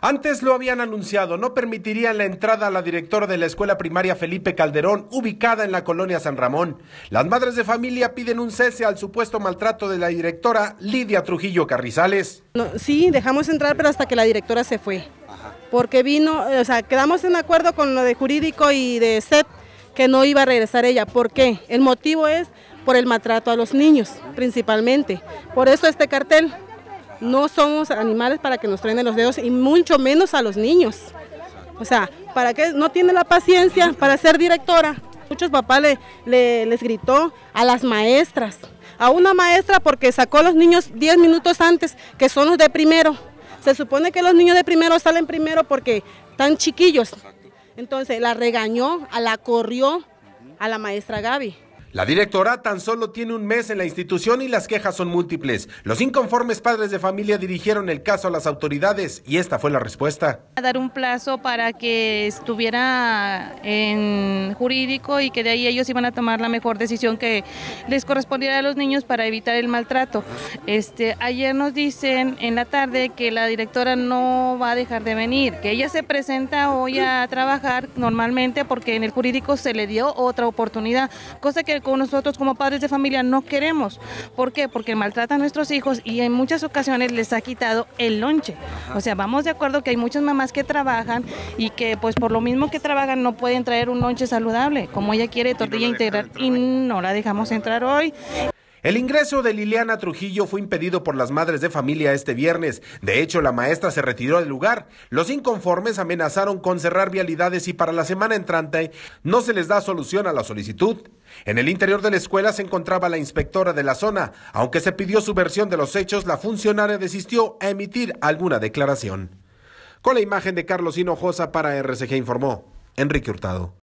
Antes lo habían anunciado, no permitirían la entrada a la directora de la escuela primaria Felipe Calderón, ubicada en la colonia San Ramón. Las madres de familia piden un cese al supuesto maltrato de la directora Lidia Trujillo Carrizales. sí, dejamos entrar, pero hasta que la directora se fue. Porque vino, o sea, quedamos en acuerdo con lo de jurídico y de SET que no iba a regresar ella. ¿Por qué? El motivo es por el maltrato a los niños, principalmente. Por eso este cartel. No somos animales para que nos traen los dedos y mucho menos a los niños. O sea, ¿para qué no tiene la paciencia para ser directora? Muchos papás le, les gritó a las maestras, a una maestra porque sacó a los niños 10 minutos antes, que son los de primero. Se supone que los niños de primero salen primero porque están chiquillos. Entonces la regañó, a la corrió a la maestra Gaby. La directora tan solo tiene un mes en la institución y las quejas son múltiples. Los inconformes padres de familia dirigieron el caso a las autoridades y esta fue la respuesta. A dar un plazo para que estuviera en jurídico y que de ahí ellos iban a tomar la mejor decisión que les correspondiera a los niños para evitar el maltrato. Este, ayer nos dicen en la tarde que la directora no va a dejar de venir, que ella se presenta hoy a trabajar normalmente porque en el jurídico se le dio otra oportunidad, cosa que nosotros como padres de familia no queremos. ¿Por qué? Porque maltrata a nuestros hijos y en muchas ocasiones les ha quitado el lonche. O sea, vamos de acuerdo que hay muchas mamás que trabajan y que pues por lo mismo que trabajan no pueden traer un lonche saludable, como ella quiere tortilla integral y no la dejamos entrar hoy. El ingreso de Liliana Trujillo fue impedido por las madres de familia este viernes. De hecho, la maestra se retiró del lugar. Los inconformes amenazaron con cerrar vialidades y para la semana entrante no se les da solución a la solicitud. En el interior de la escuela se encontraba la inspectora de la zona. Aunque se pidió su versión de los hechos, la funcionaria desistió a emitir alguna declaración. Con la imagen de Carlos Hinojosa para RCG informó Enrique Hurtado.